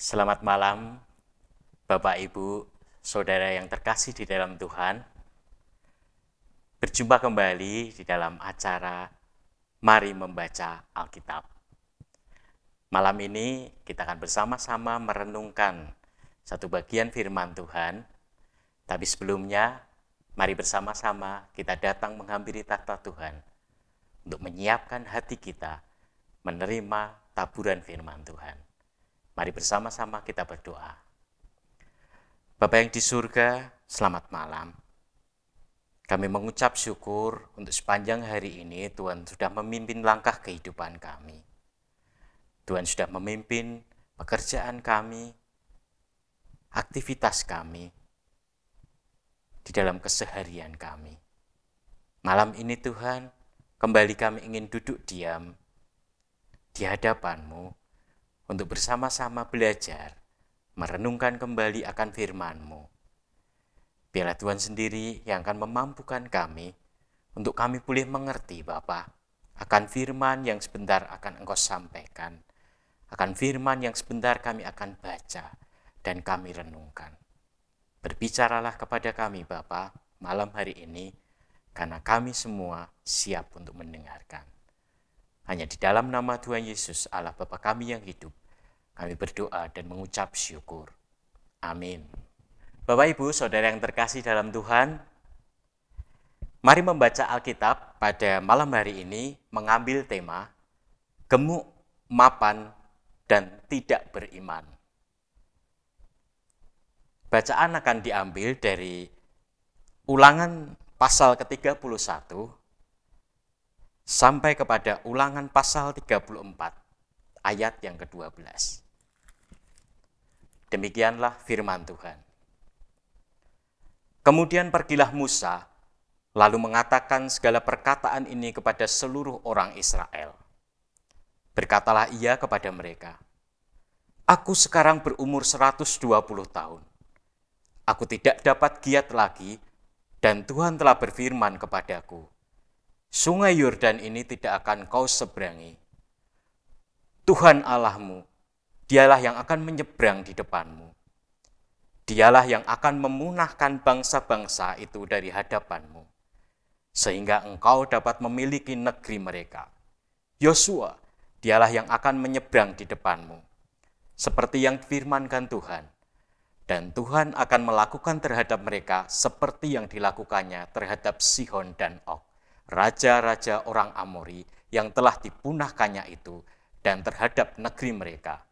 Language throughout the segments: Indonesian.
Selamat malam, Bapak, Ibu, saudara yang terkasih di dalam Tuhan. Berjumpa kembali di dalam acara mari membaca Alkitab. Malam ini kita akan bersama-sama merenungkan satu bagian firman Tuhan. Tapi sebelumnya, mari bersama-sama kita datang menghampiri tahta Tuhan untuk menyiapkan hati kita menerima taburan firman Tuhan. Mari bersama-sama kita berdoa. Bapak yang di surga, selamat malam. Kami mengucap syukur untuk sepanjang hari ini Tuhan sudah memimpin langkah kehidupan kami. Tuhan sudah memimpin pekerjaan kami, aktivitas kami, di dalam keseharian kami. Malam ini Tuhan, kembali kami ingin duduk diam di hadapanmu untuk bersama-sama belajar, merenungkan kembali akan firmanmu, Biarlah Tuhan sendiri yang akan memampukan kami untuk kami boleh mengerti Bapa akan firman yang sebentar akan Engkau sampaikan, akan firman yang sebentar kami akan baca dan kami renungkan. Berbicaralah kepada kami Bapa malam hari ini karena kami semua siap untuk mendengarkan. Hanya di dalam nama Tuhan Yesus Allah Bapa kami yang hidup, kami berdoa dan mengucap syukur. Amin. Bapak Ibu, saudara yang terkasih dalam Tuhan, mari membaca Alkitab pada malam hari ini mengambil tema gemuk, mapan, dan tidak beriman. Bacaan akan diambil dari ulangan pasal ke-31 sampai kepada ulangan pasal 34 ayat yang ke-12. Demikianlah firman Tuhan. Kemudian pergilah Musa, lalu mengatakan segala perkataan ini kepada seluruh orang Israel. Berkatalah ia kepada mereka, Aku sekarang berumur 120 tahun. Aku tidak dapat giat lagi, dan Tuhan telah berfirman kepadaku, Sungai Yordan ini tidak akan kau seberangi. Tuhan Allahmu, dialah yang akan menyeberang di depanmu. Dialah yang akan memunahkan bangsa-bangsa itu dari hadapanmu, sehingga engkau dapat memiliki negeri mereka. Yosua, dialah yang akan menyeberang di depanmu, seperti yang firmankan Tuhan. Dan Tuhan akan melakukan terhadap mereka seperti yang dilakukannya terhadap Sihon dan Og, raja-raja orang Amori yang telah dipunahkannya itu dan terhadap negeri mereka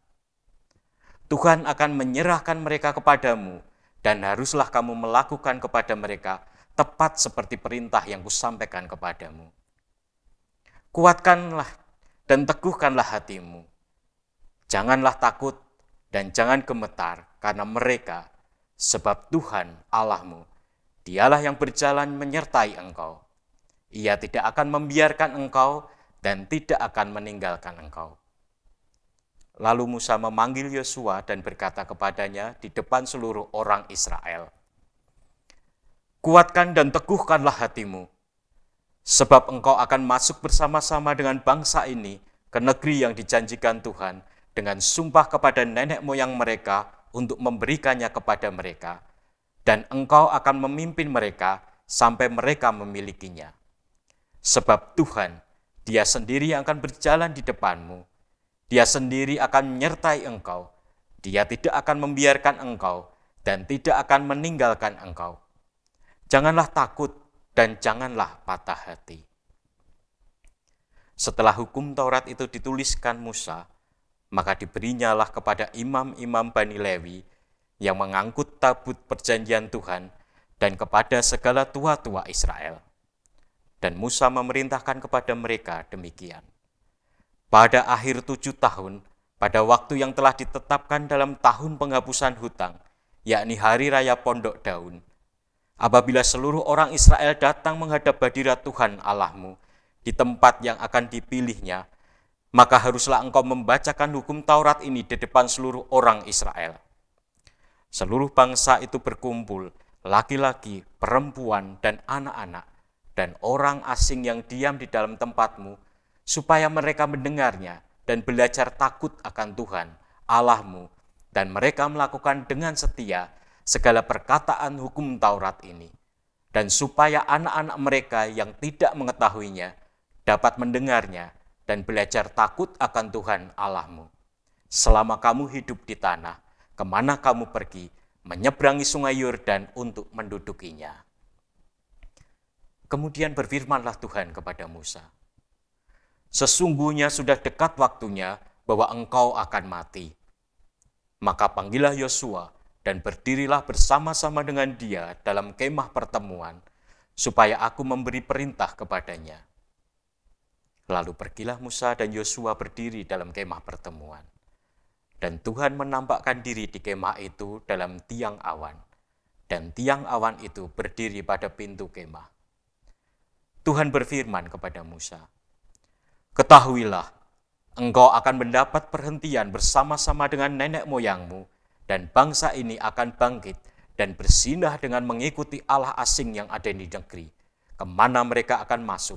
Tuhan akan menyerahkan mereka kepadamu, dan haruslah kamu melakukan kepada mereka tepat seperti perintah yang kusampaikan kepadamu. Kuatkanlah dan teguhkanlah hatimu. Janganlah takut dan jangan gemetar karena mereka, sebab Tuhan Allahmu, dialah yang berjalan menyertai engkau. Ia tidak akan membiarkan engkau dan tidak akan meninggalkan engkau. Lalu Musa memanggil Yosua dan berkata kepadanya di depan seluruh orang Israel, "Kuatkan dan teguhkanlah hatimu, sebab engkau akan masuk bersama-sama dengan bangsa ini ke negeri yang dijanjikan Tuhan dengan sumpah kepada nenek moyang mereka untuk memberikannya kepada mereka, dan engkau akan memimpin mereka sampai mereka memilikinya. Sebab Tuhan, Dia sendiri yang akan berjalan di depanmu." Dia sendiri akan menyertai engkau. Dia tidak akan membiarkan engkau dan tidak akan meninggalkan engkau. Janganlah takut dan janganlah patah hati. Setelah hukum Taurat itu dituliskan Musa, maka diberinyalah kepada imam-imam Bani Lewi yang mengangkut tabut perjanjian Tuhan dan kepada segala tua-tua Israel. Dan Musa memerintahkan kepada mereka demikian. Pada akhir tujuh tahun, pada waktu yang telah ditetapkan dalam tahun penghapusan hutang, yakni Hari Raya Pondok Daun, apabila seluruh orang Israel datang menghadap hadirat Tuhan Allahmu di tempat yang akan dipilihnya, maka haruslah engkau membacakan hukum Taurat ini di depan seluruh orang Israel. Seluruh bangsa itu berkumpul, laki-laki, perempuan, dan anak-anak, dan orang asing yang diam di dalam tempatmu, supaya mereka mendengarnya dan belajar takut akan Tuhan, Allahmu, dan mereka melakukan dengan setia segala perkataan hukum Taurat ini, dan supaya anak-anak mereka yang tidak mengetahuinya dapat mendengarnya dan belajar takut akan Tuhan Allahmu. Selama kamu hidup di tanah, kemana kamu pergi, menyeberangi sungai Yordan untuk mendudukinya. Kemudian berfirmanlah Tuhan kepada Musa, Sesungguhnya sudah dekat waktunya bahwa engkau akan mati. Maka panggillah Yosua dan berdirilah bersama-sama dengan dia dalam kemah pertemuan, supaya aku memberi perintah kepadanya. Lalu pergilah Musa dan Yosua berdiri dalam kemah pertemuan. Dan Tuhan menampakkan diri di kemah itu dalam tiang awan. Dan tiang awan itu berdiri pada pintu kemah. Tuhan berfirman kepada Musa, Ketahuilah, engkau akan mendapat perhentian bersama-sama dengan nenek moyangmu, dan bangsa ini akan bangkit dan bersinah dengan mengikuti Allah asing yang ada di negeri. Kemana mereka akan masuk?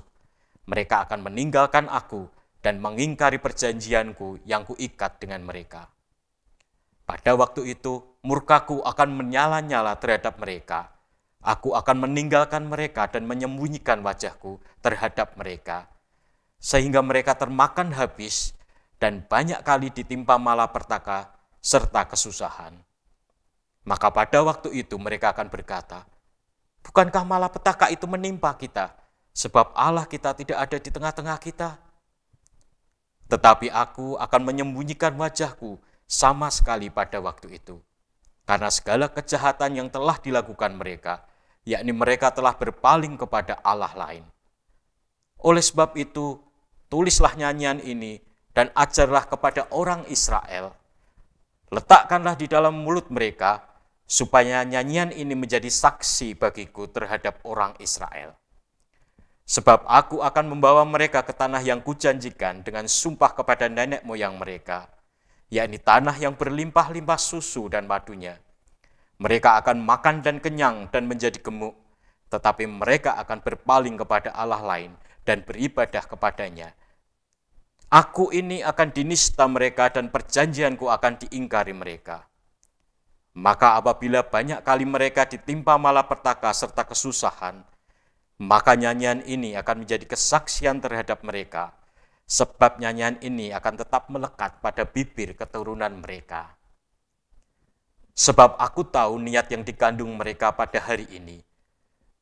Mereka akan meninggalkan aku dan mengingkari perjanjianku yang kuikat dengan mereka. Pada waktu itu, murkaku akan menyala-nyala terhadap mereka. Aku akan meninggalkan mereka dan menyembunyikan wajahku terhadap mereka, sehingga mereka termakan habis dan banyak kali ditimpa malapertaka serta kesusahan. Maka pada waktu itu mereka akan berkata, Bukankah malapetaka itu menimpa kita, sebab Allah kita tidak ada di tengah-tengah kita? Tetapi aku akan menyembunyikan wajahku sama sekali pada waktu itu. Karena segala kejahatan yang telah dilakukan mereka, yakni mereka telah berpaling kepada Allah lain. Oleh sebab itu, tulislah nyanyian ini dan ajarlah kepada orang Israel. Letakkanlah di dalam mulut mereka, supaya nyanyian ini menjadi saksi bagiku terhadap orang Israel. Sebab aku akan membawa mereka ke tanah yang kujanjikan dengan sumpah kepada nenek moyang mereka, yakni tanah yang berlimpah-limpah susu dan madunya. Mereka akan makan dan kenyang dan menjadi gemuk, tetapi mereka akan berpaling kepada Allah lain dan beribadah kepadanya. Aku ini akan dinista mereka dan perjanjianku akan diingkari mereka. Maka apabila banyak kali mereka ditimpa malapetaka serta kesusahan, maka nyanyian ini akan menjadi kesaksian terhadap mereka, sebab nyanyian ini akan tetap melekat pada bibir keturunan mereka. Sebab aku tahu niat yang dikandung mereka pada hari ini,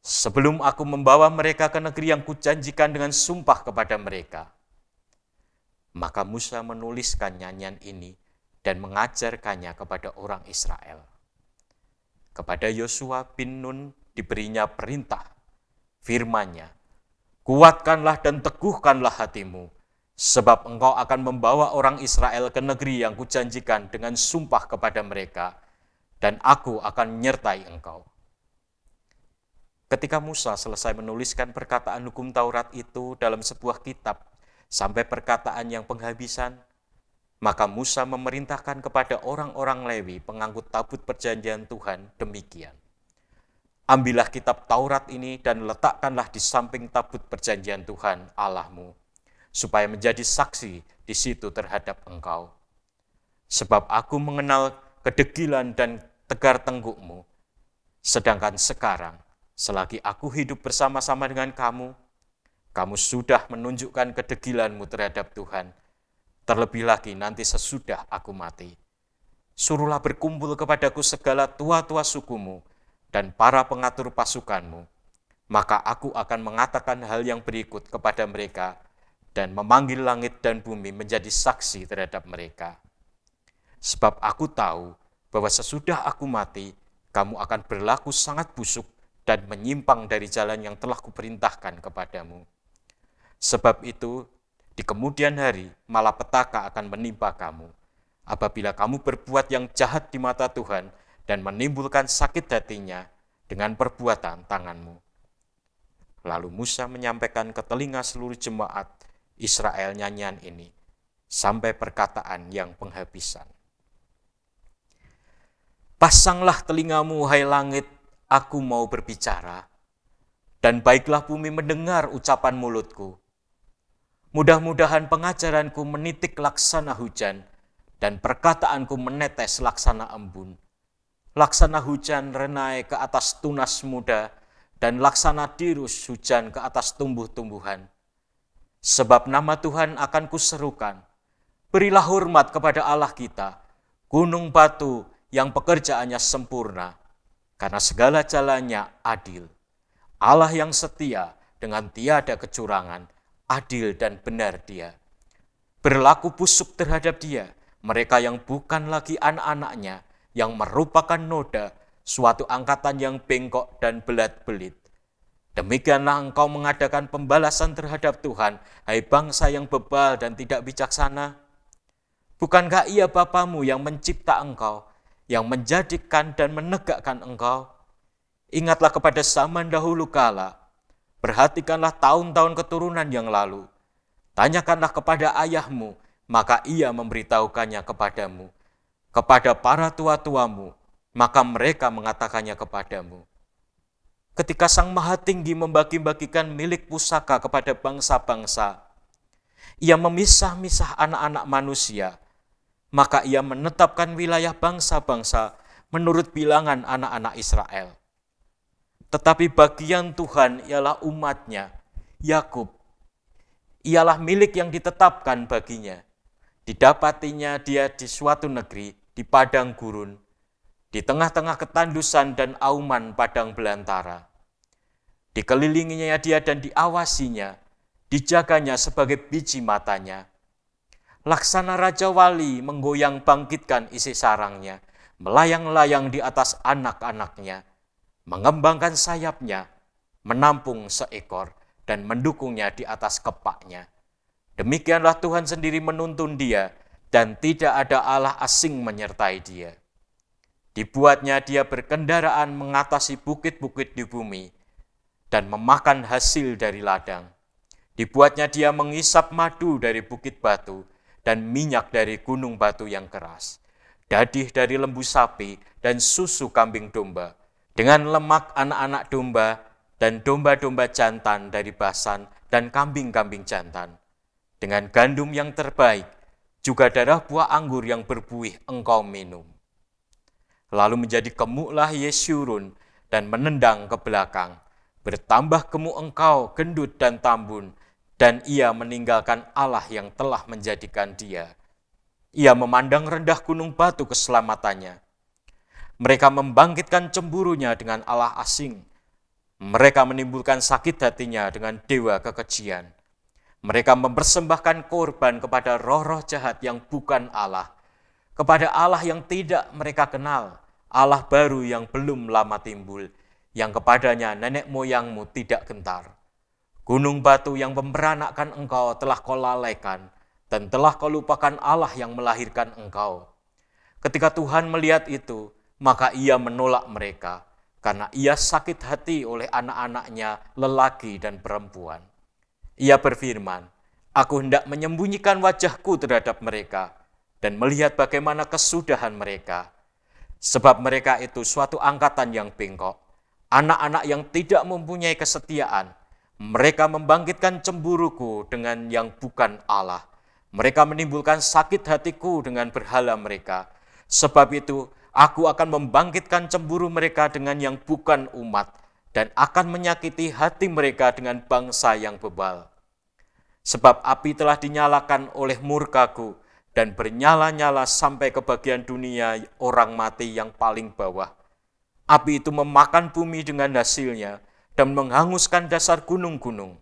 sebelum aku membawa mereka ke negeri yang kujanjikan dengan sumpah kepada mereka. Maka Musa menuliskan nyanyian ini dan mengajarkannya kepada orang Israel. Kepada Yosua bin Nun diberinya perintah, firmannya, kuatkanlah dan teguhkanlah hatimu, sebab engkau akan membawa orang Israel ke negeri yang kujanjikan dengan sumpah kepada mereka, dan aku akan menyertai engkau. Ketika Musa selesai menuliskan perkataan hukum Taurat itu dalam sebuah kitab sampai perkataan yang penghabisan, maka Musa memerintahkan kepada orang-orang Lewi pengangkut tabut perjanjian Tuhan demikian. Ambillah kitab Taurat ini dan letakkanlah di samping tabut perjanjian Tuhan Allahmu, supaya menjadi saksi di situ terhadap engkau. Sebab aku mengenal kedegilan dan tegar tenggukmu, sedangkan sekarang Selagi aku hidup bersama-sama dengan kamu, kamu sudah menunjukkan kedegilanmu terhadap Tuhan. Terlebih lagi nanti sesudah aku mati. Suruhlah berkumpul kepadaku segala tua-tua sukumu dan para pengatur pasukanmu. Maka aku akan mengatakan hal yang berikut kepada mereka dan memanggil langit dan bumi menjadi saksi terhadap mereka. Sebab aku tahu bahwa sesudah aku mati, kamu akan berlaku sangat busuk dan menyimpang dari jalan yang telah kuperintahkan kepadamu. Sebab itu, di kemudian hari malapetaka akan menimpa kamu. Apabila kamu berbuat yang jahat di mata Tuhan dan menimbulkan sakit hatinya dengan perbuatan tanganmu. Lalu Musa menyampaikan ke telinga seluruh jemaat Israel nyanyian ini sampai perkataan yang penghabisan. Pasanglah telingamu, hai langit, aku mau berbicara, dan baiklah bumi mendengar ucapan mulutku. Mudah-mudahan pengajaranku menitik laksana hujan, dan perkataanku menetes laksana embun. Laksana hujan renai ke atas tunas muda, dan laksana dirus hujan ke atas tumbuh-tumbuhan. Sebab nama Tuhan akan kuserukan. Berilah hormat kepada Allah kita, gunung batu yang pekerjaannya sempurna karena segala jalannya adil. Allah yang setia dengan tiada kecurangan, adil dan benar dia. Berlaku busuk terhadap dia, mereka yang bukan lagi anak-anaknya, yang merupakan noda, suatu angkatan yang bengkok dan belat-belit. Demikianlah engkau mengadakan pembalasan terhadap Tuhan, hai bangsa yang bebal dan tidak bijaksana. Bukankah ia Bapamu yang mencipta engkau, yang menjadikan dan menegakkan engkau. Ingatlah kepada zaman dahulu kala, perhatikanlah tahun-tahun keturunan yang lalu. Tanyakanlah kepada ayahmu, maka ia memberitahukannya kepadamu. Kepada para tua-tuamu, maka mereka mengatakannya kepadamu. Ketika Sang Maha Tinggi membagi-bagikan milik pusaka kepada bangsa-bangsa, ia memisah-misah anak-anak manusia maka ia menetapkan wilayah bangsa-bangsa menurut bilangan anak-anak Israel. Tetapi bagian Tuhan ialah umatnya, Yakub. Ialah milik yang ditetapkan baginya. Didapatinya dia di suatu negeri, di padang gurun, di tengah-tengah ketandusan dan auman padang belantara. Dikelilinginya dia dan diawasinya, dijaganya sebagai biji matanya, Laksana Raja Wali menggoyang bangkitkan isi sarangnya, melayang-layang di atas anak-anaknya, mengembangkan sayapnya, menampung seekor, dan mendukungnya di atas kepaknya. Demikianlah Tuhan sendiri menuntun dia, dan tidak ada Allah asing menyertai dia. Dibuatnya dia berkendaraan mengatasi bukit-bukit di bumi dan memakan hasil dari ladang. Dibuatnya dia mengisap madu dari bukit batu dan minyak dari gunung batu yang keras, dadih dari lembu sapi dan susu kambing domba, dengan lemak anak-anak domba dan domba-domba jantan dari basan dan kambing-kambing jantan, dengan gandum yang terbaik, juga darah buah anggur yang berbuih engkau minum. Lalu menjadi kemuklah Yesyurun dan menendang ke belakang, bertambah kemuk engkau gendut dan tambun, dan ia meninggalkan Allah yang telah menjadikan dia. Ia memandang rendah gunung batu keselamatannya. Mereka membangkitkan cemburunya dengan Allah asing. Mereka menimbulkan sakit hatinya dengan dewa kekejian. Mereka mempersembahkan korban kepada roh-roh jahat yang bukan Allah, kepada Allah yang tidak mereka kenal, Allah baru yang belum lama timbul, yang kepadanya nenek moyangmu tidak gentar Gunung batu yang memberanakkan engkau telah kau lalaikan, dan telah kau lupakan Allah yang melahirkan engkau. Ketika Tuhan melihat itu, maka ia menolak mereka, karena ia sakit hati oleh anak-anaknya lelaki dan perempuan. Ia berfirman, Aku hendak menyembunyikan wajahku terhadap mereka, dan melihat bagaimana kesudahan mereka. Sebab mereka itu suatu angkatan yang bengkok, anak-anak yang tidak mempunyai kesetiaan, mereka membangkitkan cemburuku dengan yang bukan Allah. Mereka menimbulkan sakit hatiku dengan berhala mereka. Sebab itu, aku akan membangkitkan cemburu mereka dengan yang bukan umat, dan akan menyakiti hati mereka dengan bangsa yang bebal. Sebab api telah dinyalakan oleh murkaku, dan bernyala-nyala sampai ke bagian dunia orang mati yang paling bawah. Api itu memakan bumi dengan hasilnya, dan menghanguskan dasar gunung-gunung.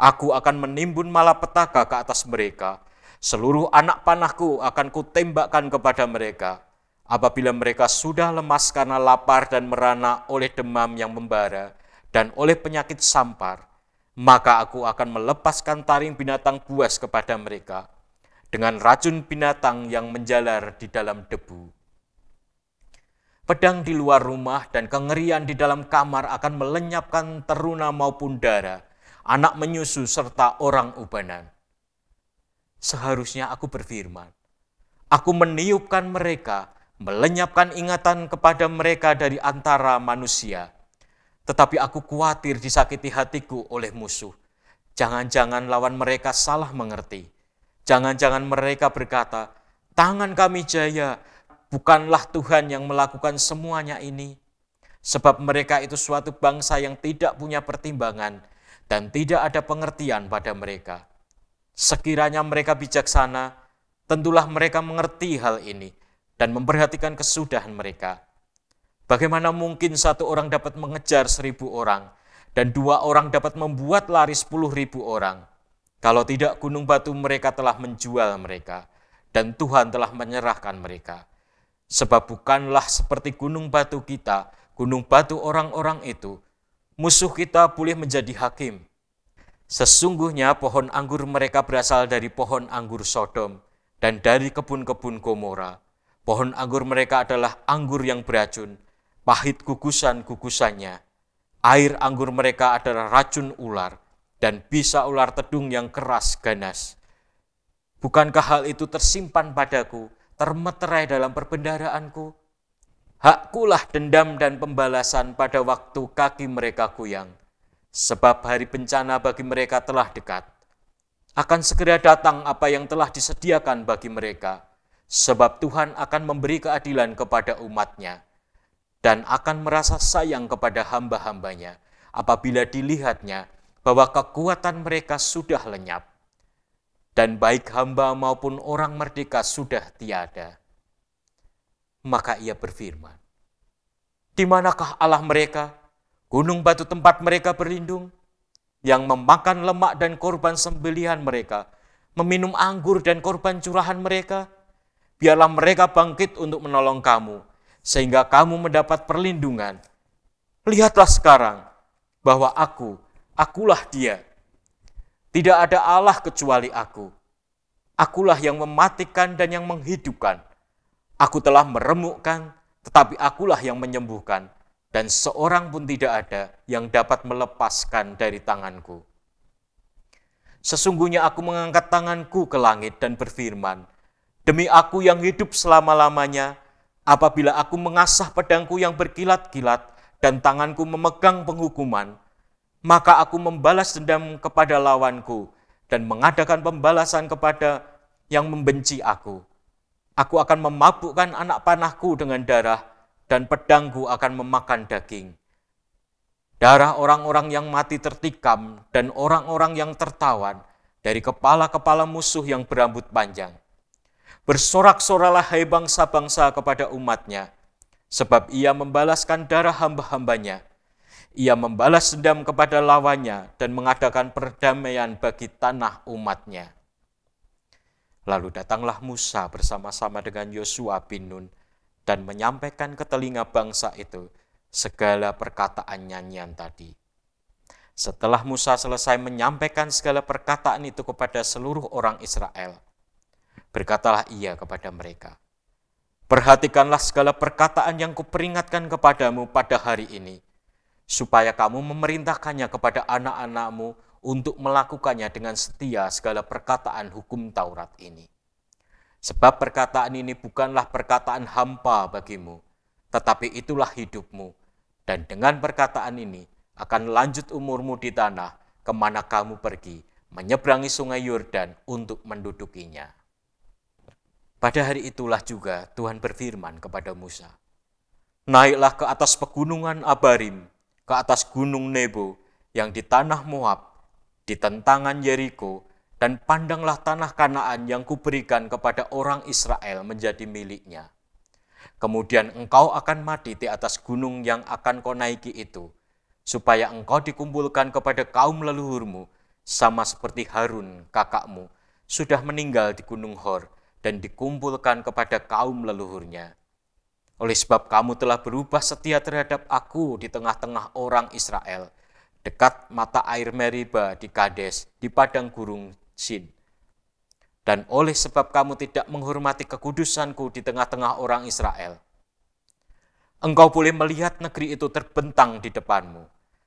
Aku akan menimbun malapetaka ke atas mereka. Seluruh anak panahku akan kutembakkan kepada mereka. Apabila mereka sudah lemas karena lapar dan merana oleh demam yang membara dan oleh penyakit sampar, maka aku akan melepaskan taring binatang buas kepada mereka dengan racun binatang yang menjalar di dalam debu. Pedang di luar rumah dan kengerian di dalam kamar akan melenyapkan teruna maupun darah anak menyusu serta orang ubanan. Seharusnya aku berfirman, aku meniupkan mereka, melenyapkan ingatan kepada mereka dari antara manusia. Tetapi aku khawatir disakiti hatiku oleh musuh. Jangan-jangan lawan mereka salah mengerti. Jangan-jangan mereka berkata, tangan kami jaya, bukanlah Tuhan yang melakukan semuanya ini, sebab mereka itu suatu bangsa yang tidak punya pertimbangan dan tidak ada pengertian pada mereka. Sekiranya mereka bijaksana, tentulah mereka mengerti hal ini dan memperhatikan kesudahan mereka. Bagaimana mungkin satu orang dapat mengejar seribu orang, dan dua orang dapat membuat lari sepuluh ribu orang? Kalau tidak gunung batu mereka telah menjual mereka, dan Tuhan telah menyerahkan mereka. Sebab bukanlah seperti gunung batu kita, gunung batu orang-orang itu, musuh kita boleh menjadi hakim. Sesungguhnya pohon anggur mereka berasal dari pohon anggur Sodom dan dari kebun-kebun Gomora. Pohon anggur mereka adalah anggur yang beracun, pahit gugusan-gugusannya. Air anggur mereka adalah racun ular dan bisa ular tedung yang keras ganas. Bukankah hal itu tersimpan padaku termeterai dalam perbendaraanku. Hakkulah dendam dan pembalasan pada waktu kaki mereka goyang, sebab hari bencana bagi mereka telah dekat. Akan segera datang apa yang telah disediakan bagi mereka, sebab Tuhan akan memberi keadilan kepada umatnya dan akan merasa sayang kepada hamba-hambanya apabila dilihatnya bahwa kekuatan mereka sudah lenyap dan baik hamba maupun orang merdeka sudah tiada. Maka ia berfirman, Di manakah Allah mereka, gunung batu tempat mereka berlindung, yang memakan lemak dan korban sembelihan mereka, meminum anggur dan korban curahan mereka? Biarlah mereka bangkit untuk menolong kamu, sehingga kamu mendapat perlindungan. Lihatlah sekarang, bahwa aku, akulah dia, tidak ada Allah kecuali aku. Akulah yang mematikan dan yang menghidupkan. Aku telah meremukkan, tetapi akulah yang menyembuhkan. Dan seorang pun tidak ada yang dapat melepaskan dari tanganku. Sesungguhnya aku mengangkat tanganku ke langit dan berfirman, Demi aku yang hidup selama-lamanya, apabila aku mengasah pedangku yang berkilat-kilat dan tanganku memegang penghukuman, maka aku membalas dendam kepada lawanku dan mengadakan pembalasan kepada yang membenci aku. Aku akan memabukkan anak panahku dengan darah dan pedangku akan memakan daging. Darah orang-orang yang mati tertikam dan orang-orang yang tertawan dari kepala-kepala musuh yang berambut panjang. Bersorak-soralah hai bangsa-bangsa kepada umatnya, sebab ia membalaskan darah hamba-hambanya ia membalas dendam kepada lawannya dan mengadakan perdamaian bagi tanah umatnya. Lalu datanglah Musa bersama-sama dengan Yosua bin Nun dan menyampaikan ke telinga bangsa itu segala perkataan nyanyian tadi. Setelah Musa selesai menyampaikan segala perkataan itu kepada seluruh orang Israel, berkatalah ia kepada mereka, Perhatikanlah segala perkataan yang kuperingatkan kepadamu pada hari ini, supaya kamu memerintahkannya kepada anak-anakmu untuk melakukannya dengan setia segala perkataan hukum Taurat ini. Sebab perkataan ini bukanlah perkataan hampa bagimu, tetapi itulah hidupmu. Dan dengan perkataan ini akan lanjut umurmu di tanah kemana kamu pergi, menyeberangi sungai Yordan untuk mendudukinya. Pada hari itulah juga Tuhan berfirman kepada Musa, Naiklah ke atas pegunungan Abarim, ke atas gunung Nebo yang di tanah Moab, di tentangan Jericho, dan pandanglah tanah Kanaan yang kuberikan kepada orang Israel menjadi miliknya. Kemudian engkau akan mati di atas gunung yang akan kau naiki itu, supaya engkau dikumpulkan kepada kaum leluhurmu, sama seperti Harun kakakmu, sudah meninggal di gunung Hor, dan dikumpulkan kepada kaum leluhurnya. Oleh sebab kamu telah berubah setia terhadap aku di tengah-tengah orang Israel, dekat mata air Meriba di Kades, di padang Gurung Sin. Dan oleh sebab kamu tidak menghormati kekudusanku di tengah-tengah orang Israel, engkau boleh melihat negeri itu terbentang di depanmu,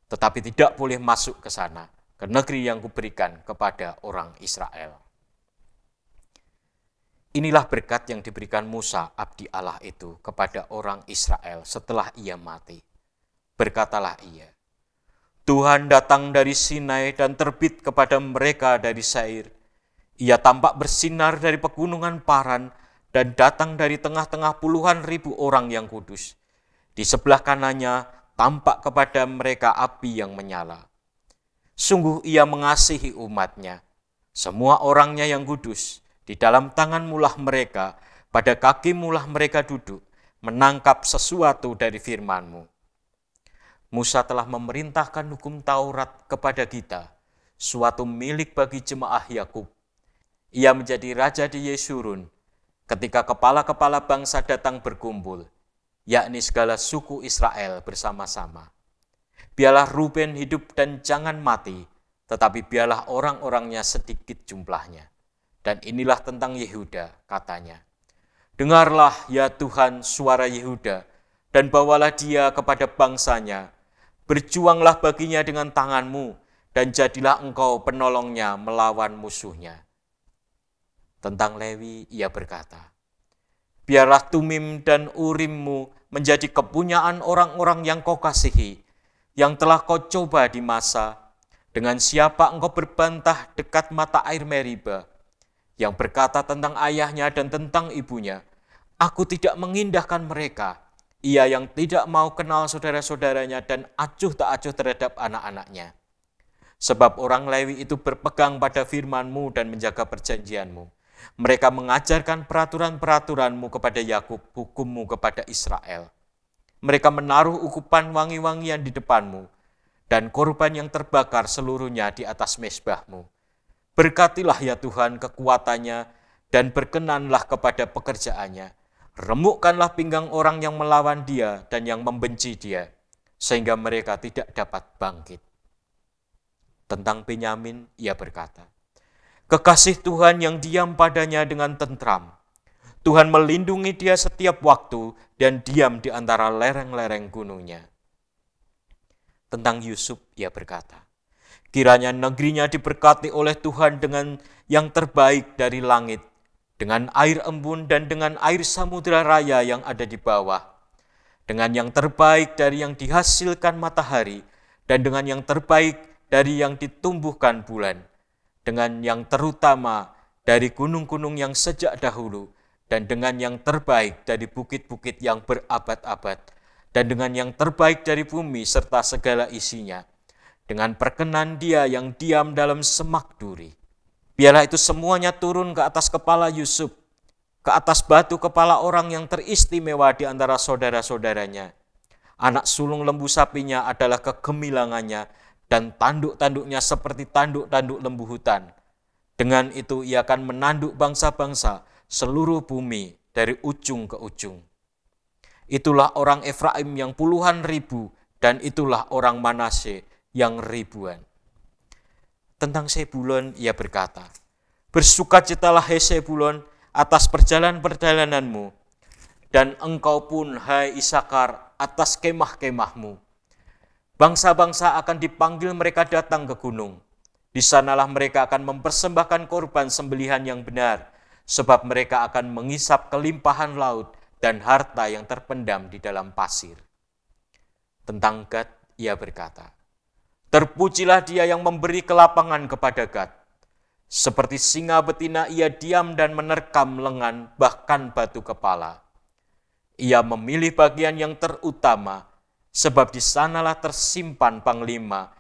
tetapi tidak boleh masuk ke sana, ke negeri yang kuberikan kepada orang Israel. Inilah berkat yang diberikan Musa, abdi Allah itu, kepada orang Israel setelah ia mati. Berkatalah ia, Tuhan datang dari Sinai dan terbit kepada mereka dari Sair. Ia tampak bersinar dari pegunungan Paran dan datang dari tengah-tengah puluhan ribu orang yang kudus. Di sebelah kanannya tampak kepada mereka api yang menyala. Sungguh ia mengasihi umatnya, semua orangnya yang kudus di dalam tangan mulah mereka, pada kaki mulah mereka duduk, menangkap sesuatu dari firmanmu. Musa telah memerintahkan hukum Taurat kepada kita, suatu milik bagi jemaah Yakub. Ia menjadi raja di Yesurun ketika kepala-kepala bangsa datang berkumpul, yakni segala suku Israel bersama-sama. Biarlah Ruben hidup dan jangan mati, tetapi biarlah orang-orangnya sedikit jumlahnya. Dan inilah tentang Yehuda, katanya. Dengarlah ya Tuhan suara Yehuda, dan bawalah dia kepada bangsanya. Berjuanglah baginya dengan tanganmu, dan jadilah engkau penolongnya melawan musuhnya. Tentang Lewi, ia berkata, Biarlah tumim dan urimmu menjadi kepunyaan orang-orang yang kau kasihi, yang telah kau coba di masa, dengan siapa engkau berbantah dekat mata air Meribah, yang berkata tentang ayahnya dan tentang ibunya, Aku tidak mengindahkan mereka, ia yang tidak mau kenal saudara-saudaranya dan acuh tak acuh terhadap anak-anaknya. Sebab orang Lewi itu berpegang pada firmanmu dan menjaga perjanjianmu. Mereka mengajarkan peraturan-peraturanmu kepada Yakub, hukummu kepada Israel. Mereka menaruh ukupan wangi-wangian di depanmu, dan korban yang terbakar seluruhnya di atas mesbahmu Berkatilah ya Tuhan kekuatannya dan berkenanlah kepada pekerjaannya. Remukkanlah pinggang orang yang melawan dia dan yang membenci dia, sehingga mereka tidak dapat bangkit. Tentang Benyamin, ia berkata, Kekasih Tuhan yang diam padanya dengan tentram, Tuhan melindungi dia setiap waktu dan diam di antara lereng-lereng gunungnya. Tentang Yusuf, ia berkata, Kiranya negerinya diberkati oleh Tuhan dengan yang terbaik dari langit, dengan air embun dan dengan air samudera raya yang ada di bawah, dengan yang terbaik dari yang dihasilkan matahari, dan dengan yang terbaik dari yang ditumbuhkan bulan, dengan yang terutama dari gunung-gunung yang sejak dahulu, dan dengan yang terbaik dari bukit-bukit yang berabad-abad, dan dengan yang terbaik dari bumi serta segala isinya.' dengan perkenan dia yang diam dalam semak duri. Biarlah itu semuanya turun ke atas kepala Yusuf, ke atas batu kepala orang yang teristimewa di antara saudara-saudaranya. Anak sulung lembu sapinya adalah kegemilangannya dan tanduk-tanduknya seperti tanduk-tanduk lembu hutan. Dengan itu ia akan menanduk bangsa-bangsa seluruh bumi dari ujung ke ujung. Itulah orang Efraim yang puluhan ribu dan itulah orang Manasye yang ribuan. Tentang Sebulon ia berkata, Bersukacitalah hei Sebulon atas perjalanan-perjalananmu, dan engkau pun hai Isakar atas kemah-kemahmu. Bangsa-bangsa akan dipanggil mereka datang ke gunung. Di sanalah mereka akan mempersembahkan korban sembelihan yang benar, sebab mereka akan mengisap kelimpahan laut dan harta yang terpendam di dalam pasir. Tentang Gad, ia berkata, Terpujilah dia yang memberi kelapangan kepada Gad. Seperti singa betina ia diam dan menerkam lengan bahkan batu kepala. Ia memilih bagian yang terutama sebab di sanalah tersimpan panglima.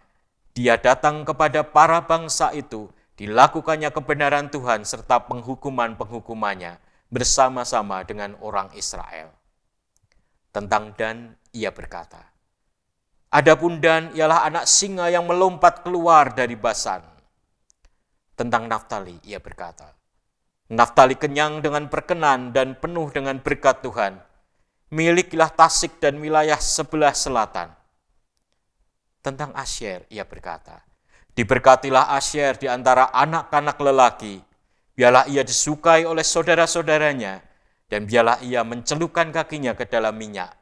Dia datang kepada para bangsa itu, dilakukannya kebenaran Tuhan serta penghukuman-penghukumannya bersama-sama dengan orang Israel. Tentang Dan ia berkata, Adapun Dan ialah anak singa yang melompat keluar dari Basan. Tentang Naftali, ia berkata, Naftali kenyang dengan perkenan dan penuh dengan berkat Tuhan. Milikilah Tasik dan wilayah sebelah selatan. Tentang Asyir, ia berkata, Diberkatilah Asyir di antara anak-anak lelaki, biarlah ia disukai oleh saudara-saudaranya, dan biarlah ia mencelupkan kakinya ke dalam minyak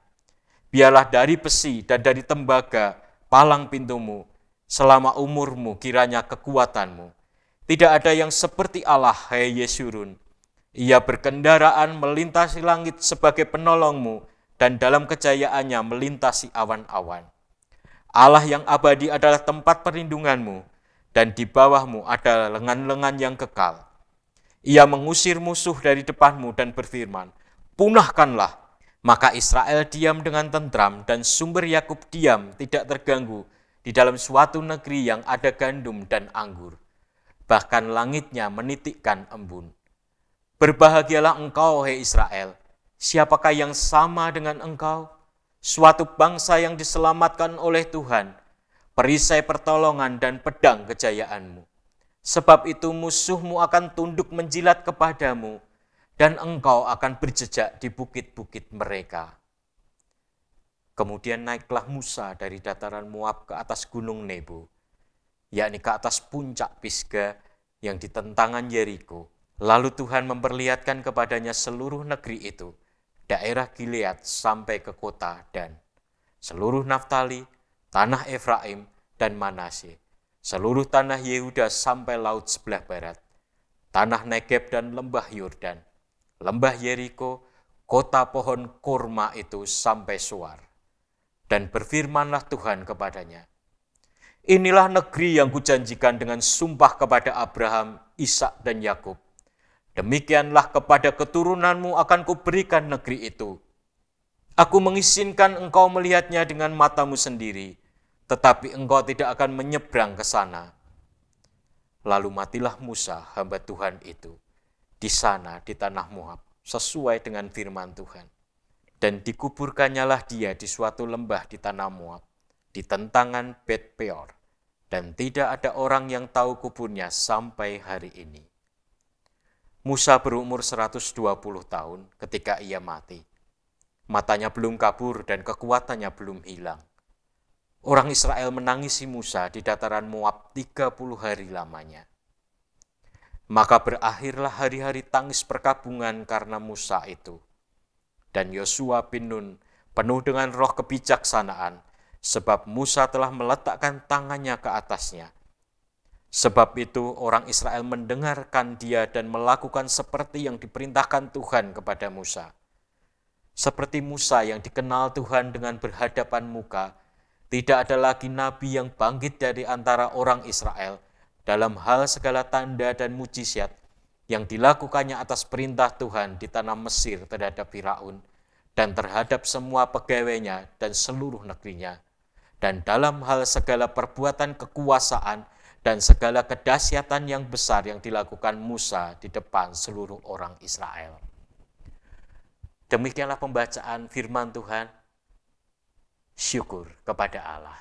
Biarlah dari besi dan dari tembaga palang pintumu, selama umurmu kiranya kekuatanmu. Tidak ada yang seperti Allah, hai Yesurun. Ia berkendaraan melintasi langit sebagai penolongmu, dan dalam kejayaannya melintasi awan-awan. Allah yang abadi adalah tempat perlindunganmu, dan di bawahmu ada lengan-lengan yang kekal. Ia mengusir musuh dari depanmu dan berfirman, Punahkanlah, maka Israel diam dengan tentram dan sumber Yakub diam tidak terganggu di dalam suatu negeri yang ada gandum dan anggur. Bahkan langitnya menitikkan embun. Berbahagialah engkau, hei Israel. Siapakah yang sama dengan engkau? Suatu bangsa yang diselamatkan oleh Tuhan, perisai pertolongan dan pedang kejayaanmu. Sebab itu musuhmu akan tunduk menjilat kepadamu, dan engkau akan berjejak di bukit-bukit mereka. Kemudian naiklah Musa dari dataran Moab ke atas gunung Nebo, yakni ke atas puncak Pisgah yang di tentangan Yeriko. Lalu Tuhan memperlihatkan kepadanya seluruh negeri itu, daerah Gilead sampai ke kota Dan, seluruh Naftali, tanah Efraim, dan Manase, seluruh tanah Yehuda sampai laut sebelah barat, tanah Negeb dan lembah Yordan, lembah Yeriko, kota pohon kurma itu sampai suar. Dan berfirmanlah Tuhan kepadanya, Inilah negeri yang kujanjikan dengan sumpah kepada Abraham, Ishak, dan Yakub. Demikianlah kepada keturunanmu akan kuberikan negeri itu. Aku mengizinkan engkau melihatnya dengan matamu sendiri, tetapi engkau tidak akan menyeberang ke sana. Lalu matilah Musa, hamba Tuhan itu di sana, di tanah Moab, sesuai dengan firman Tuhan. Dan dikuburkannyalah dia di suatu lembah di tanah Moab, di tentangan Bet Peor, dan tidak ada orang yang tahu kuburnya sampai hari ini. Musa berumur 120 tahun ketika ia mati. Matanya belum kabur dan kekuatannya belum hilang. Orang Israel menangisi Musa di dataran Moab 30 hari lamanya. Maka berakhirlah hari-hari tangis perkabungan karena Musa itu. Dan Yosua bin Nun penuh dengan roh kebijaksanaan, sebab Musa telah meletakkan tangannya ke atasnya. Sebab itu orang Israel mendengarkan dia dan melakukan seperti yang diperintahkan Tuhan kepada Musa. Seperti Musa yang dikenal Tuhan dengan berhadapan muka, tidak ada lagi nabi yang bangkit dari antara orang Israel – dalam hal segala tanda dan mujizat yang dilakukannya atas perintah Tuhan di tanah Mesir terhadap Firaun dan terhadap semua pegawainya dan seluruh negerinya dan dalam hal segala perbuatan kekuasaan dan segala kedahsyatan yang besar yang dilakukan Musa di depan seluruh orang Israel. Demikianlah pembacaan firman Tuhan. Syukur kepada Allah.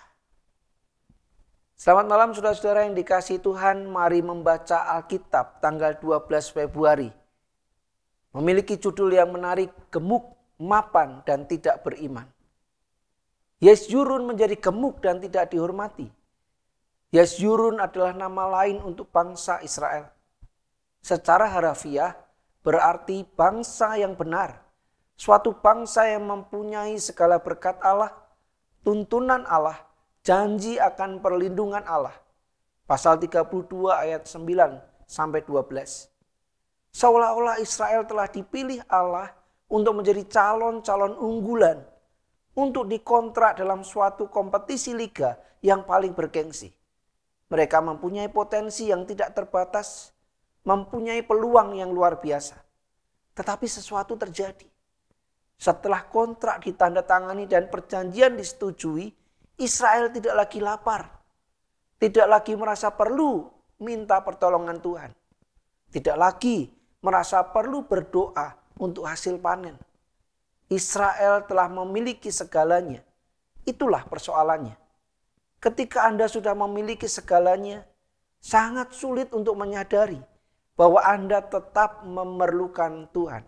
Selamat malam saudara-saudara yang dikasih Tuhan, mari membaca Alkitab tanggal 12 Februari. Memiliki judul yang menarik, gemuk, mapan, dan tidak beriman. Yes Yesyurun menjadi gemuk dan tidak dihormati. Yes Yesyurun adalah nama lain untuk bangsa Israel. Secara harafiah berarti bangsa yang benar. Suatu bangsa yang mempunyai segala berkat Allah, tuntunan Allah, janji akan perlindungan Allah. Pasal 32 ayat 9 sampai 12. Seolah-olah Israel telah dipilih Allah untuk menjadi calon-calon unggulan untuk dikontrak dalam suatu kompetisi liga yang paling bergengsi. Mereka mempunyai potensi yang tidak terbatas, mempunyai peluang yang luar biasa. Tetapi sesuatu terjadi. Setelah kontrak ditandatangani dan perjanjian disetujui, Israel tidak lagi lapar, tidak lagi merasa perlu minta pertolongan Tuhan, tidak lagi merasa perlu berdoa untuk hasil panen. Israel telah memiliki segalanya. Itulah persoalannya. Ketika Anda sudah memiliki segalanya, sangat sulit untuk menyadari bahwa Anda tetap memerlukan Tuhan.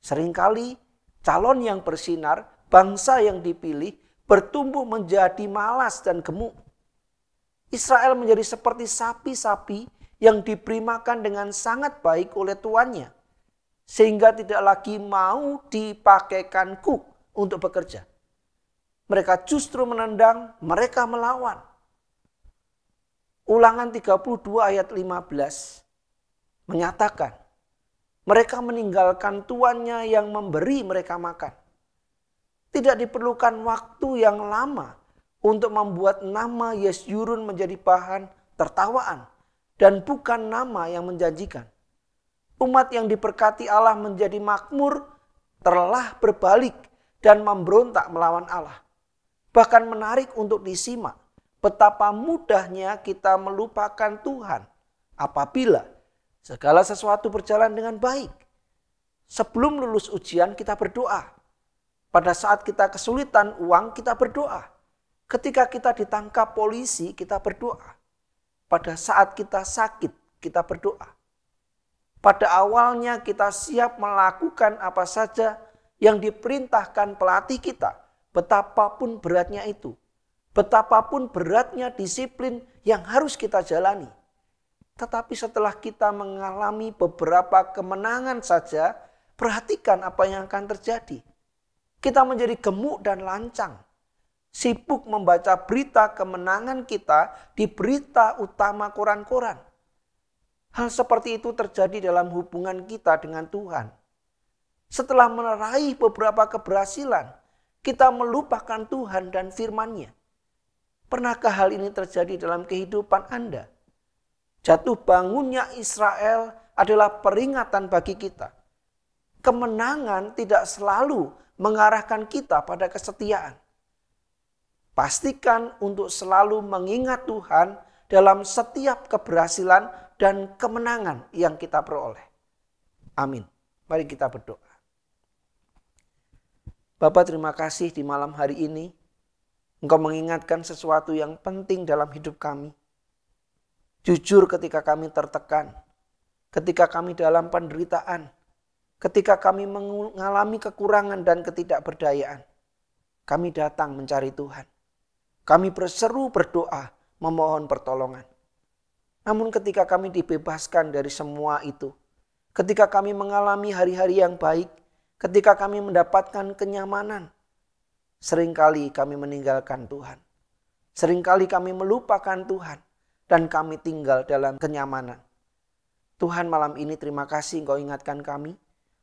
Seringkali calon yang bersinar, bangsa yang dipilih bertumbuh menjadi malas dan gemuk. Israel menjadi seperti sapi-sapi yang diberi makan dengan sangat baik oleh tuannya. Sehingga tidak lagi mau dipakaikan kuk untuk bekerja. Mereka justru menendang, mereka melawan. Ulangan 32 ayat 15 menyatakan mereka meninggalkan tuannya yang memberi mereka makan. Tidak diperlukan waktu yang lama untuk membuat nama Yesyurun menjadi bahan tertawaan dan bukan nama yang menjanjikan. Umat yang diberkati Allah menjadi makmur telah berbalik dan memberontak melawan Allah. Bahkan menarik untuk disimak betapa mudahnya kita melupakan Tuhan apabila segala sesuatu berjalan dengan baik. Sebelum lulus ujian kita berdoa. Pada saat kita kesulitan uang, kita berdoa. Ketika kita ditangkap polisi, kita berdoa. Pada saat kita sakit, kita berdoa. Pada awalnya kita siap melakukan apa saja yang diperintahkan pelatih kita, betapapun beratnya itu. Betapapun beratnya disiplin yang harus kita jalani. Tetapi setelah kita mengalami beberapa kemenangan saja, perhatikan apa yang akan terjadi. Kita menjadi gemuk dan lancang. Sibuk membaca berita kemenangan kita di berita utama koran-koran. Hal seperti itu terjadi dalam hubungan kita dengan Tuhan. Setelah meraih beberapa keberhasilan, kita melupakan Tuhan dan firman-Nya. Pernahkah hal ini terjadi dalam kehidupan Anda? Jatuh bangunnya Israel adalah peringatan bagi kita kemenangan tidak selalu mengarahkan kita pada kesetiaan. Pastikan untuk selalu mengingat Tuhan dalam setiap keberhasilan dan kemenangan yang kita peroleh. Amin. Mari kita berdoa. Bapak terima kasih di malam hari ini. Engkau mengingatkan sesuatu yang penting dalam hidup kami. Jujur ketika kami tertekan, ketika kami dalam penderitaan, ketika kami mengalami kekurangan dan ketidakberdayaan, kami datang mencari Tuhan. Kami berseru berdoa, memohon pertolongan. Namun ketika kami dibebaskan dari semua itu, ketika kami mengalami hari-hari yang baik, ketika kami mendapatkan kenyamanan, seringkali kami meninggalkan Tuhan. Seringkali kami melupakan Tuhan dan kami tinggal dalam kenyamanan. Tuhan malam ini terima kasih engkau ingatkan kami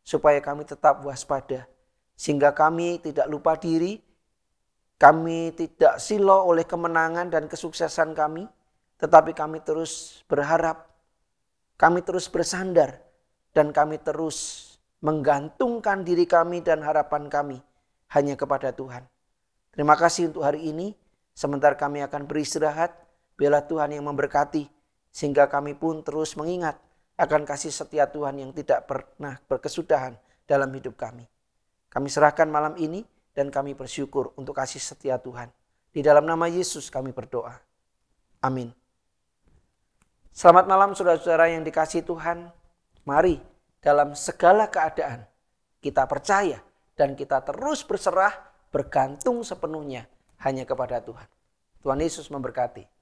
supaya kami tetap waspada sehingga kami tidak lupa diri, kami tidak silau oleh kemenangan dan kesuksesan kami, tetapi kami terus berharap, kami terus bersandar dan kami terus menggantungkan diri kami dan harapan kami hanya kepada Tuhan. Terima kasih untuk hari ini. Sementara kami akan beristirahat, biarlah Tuhan yang memberkati sehingga kami pun terus mengingat akan kasih setia Tuhan yang tidak pernah berkesudahan dalam hidup kami. Kami serahkan malam ini dan kami bersyukur untuk kasih setia Tuhan. Di dalam nama Yesus kami berdoa. Amin. Selamat malam saudara-saudara yang dikasih Tuhan. Mari dalam segala keadaan kita percaya dan kita terus berserah bergantung sepenuhnya hanya kepada Tuhan. Tuhan Yesus memberkati.